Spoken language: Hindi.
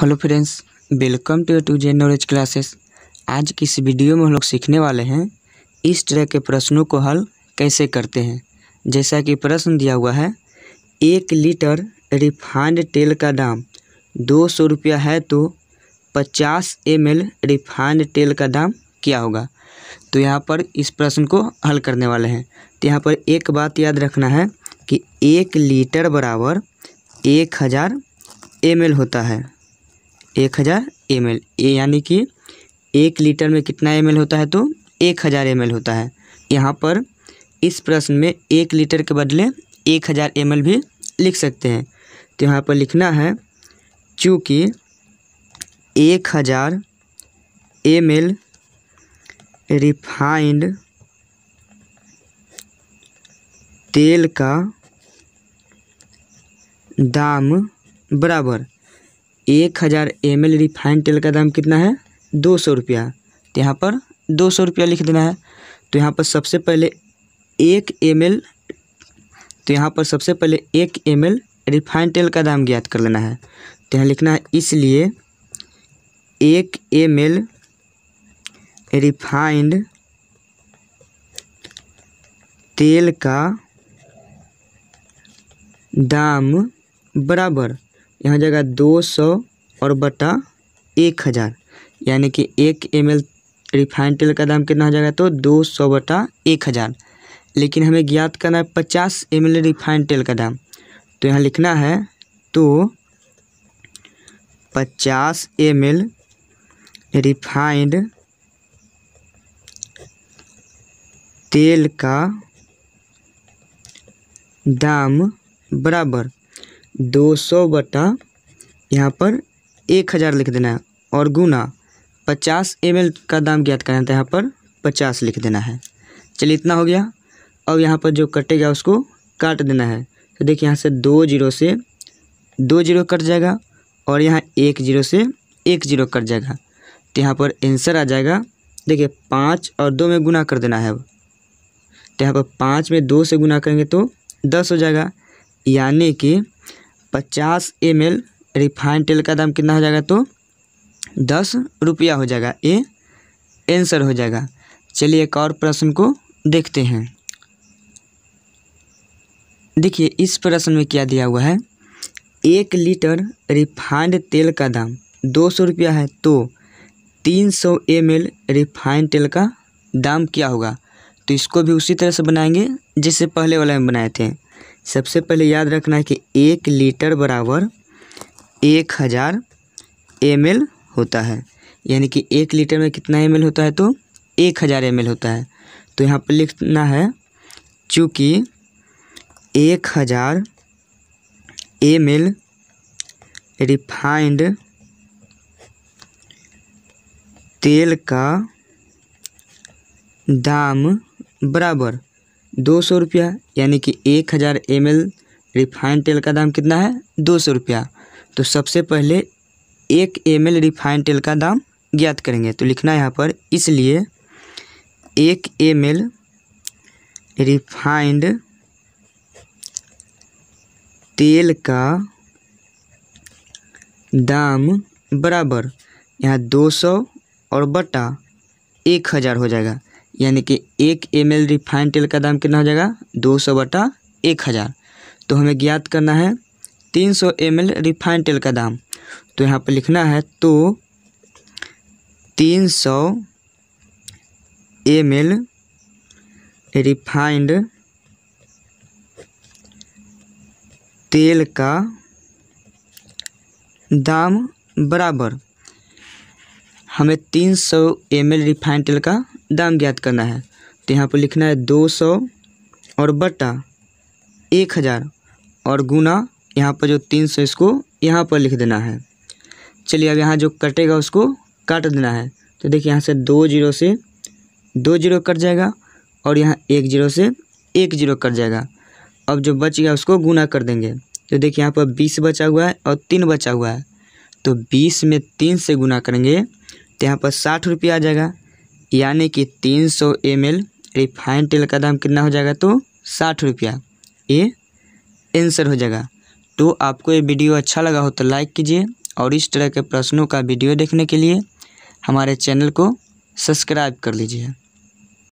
hello friends welcome to two J knowledge classes आज की इस वीडियो में हम लोग सीखने वाले हैं इस तरह के प्रश्नों को हल कैसे करते हैं जैसा कि प्रश्न दिया हुआ है एक लीटर रिफाइंड तेल का दाम दो सौ रुपया है तो पचास एम एल रिफाइंड तेल का दाम क्या होगा तो यहाँ पर इस प्रश्न को हल करने वाले हैं तो यहाँ पर एक बात याद रखना है कि एक लीटर बराबर एक हज़ार एम होता है एक हज़ार एम एल ए यानी कि एक लीटर में कितना एम एल होता है तो एक हज़ार एम एल होता है यहाँ पर इस प्रश्न में एक लीटर के बदले एक हज़ार एम एल भी लिख सकते हैं तो यहाँ पर लिखना है चूँकि एक हज़ार एम एल रिफाइंड तेल का दाम बराबर एक हज़ार एम एल रिफाइंड तेल का दाम कितना है दो सौ रुपया तो यहाँ पर दो सौ रुपया लिख देना है तो यहाँ पर सबसे पहले एक एम एल तो यहाँ पर सबसे पहले एक एम एल रिफाइंड तेल का दाम ज्ञात कर लेना है तो यहाँ लिखना है इसलिए एक एम एल रिफाइंड तेल का दाम बराबर यहाँ जाएगा दो सौ और बटा एक हज़ार यानी कि एक एम एल रिफाइंड तेल का दाम कितना हो जाएगा तो दो सौ बटा एक हज़ार लेकिन हमें ज्ञात करना है पचास एम एल रिफाइंड तेल का दाम तो यहाँ लिखना है तो पचास एम एल रिफाइंड तेल का दाम बराबर दो सौ बटा यहाँ पर एक हज़ार लिख देना है और गुना पचास एम का दाम ज्ञात करना था तो यहाँ पर पचास लिख देना है चलिए इतना हो गया अब यहाँ पर जो कटेगा उसको काट देना है तो देखिए यहाँ से दो जीरो से दो जीरो कट जाएगा और यहाँ एक जीरो से एक जीरो कट जाएगा तो यहाँ पर आंसर आ जाएगा देखिए पाँच और दो में गुना कर देना है अब तो यहाँ पर पाँच में दो से गुना करेंगे तो दस हो जाएगा यानी कि पचास एम एल रिफाइंड तेल का दाम कितना हो जाएगा तो दस रुपया हो जाएगा ए आंसर हो जाएगा चलिए एक और प्रश्न को देखते हैं देखिए इस प्रश्न में क्या दिया हुआ है एक लीटर रिफाइंड तेल का दाम दो सौ रुपया है तो तीन सौ एम एल रिफाइंड तेल का दाम क्या होगा तो इसको भी उसी तरह से बनाएंगे जैसे पहले वाले में बनाए थे सबसे पहले याद रखना है कि एक लीटर बराबर एक हज़ार एम होता है यानी कि एक लीटर में कितना एम होता है तो एक हज़ार एम होता है तो यहाँ पर लिखना है चूँकि एक हज़ार एम रिफाइंड तेल का दाम बराबर दो सौ रुपया यानी कि एक हज़ार एम एल रिफाइंड तेल का दाम कितना है दो सौ रुपया तो सबसे पहले एक एम एल रिफाइंड तेल का दाम ज्ञात करेंगे तो लिखना है यहाँ पर इसलिए एक एम एल रिफाइंड तेल का दाम बराबर यहाँ दो सौ और बटा एक हज़ार हो जाएगा यानी कि एक एम एल रिफाइंड तेल का दाम कितना हो जाएगा दो सौ बटा एक हज़ार तो हमें ज्ञात करना है तीन सौ एम एल रिफाइंड तेल का दाम तो यहाँ पर लिखना है तो तीन सौ एम एल रिफाइंड तेल का दाम बराबर हमें तीन सौ एम एल रिफाइंड तेल का दाम ज्ञात करना है तो यहाँ पर लिखना है दो सौ और बटा एक हज़ार और गुना यहाँ पर जो तीन सौ इसको यहाँ पर लिख देना है चलिए अब यहाँ जो कटेगा उसको काट देना है तो देखिए यहाँ से दो जीरो से दो जीरो कट जाएगा और यहाँ एक जीरो से एक जीरो कट जाएगा अब जो बच गया उसको गुना कर देंगे तो देखिए यहाँ पर बीस बचा हुआ है और तीन बचा हुआ है तो बीस में तीन से गुना करेंगे तो यहाँ पर साठ रुपया आ जाएगा यानी कि तीन सौ एम एल रिफाइंड तेल का दाम कितना हो जाएगा तो साठ रुपया ये आंसर हो जाएगा तो आपको ये वीडियो अच्छा लगा हो तो लाइक कीजिए और इस तरह के प्रश्नों का वीडियो देखने के लिए हमारे चैनल को सब्सक्राइब कर लीजिए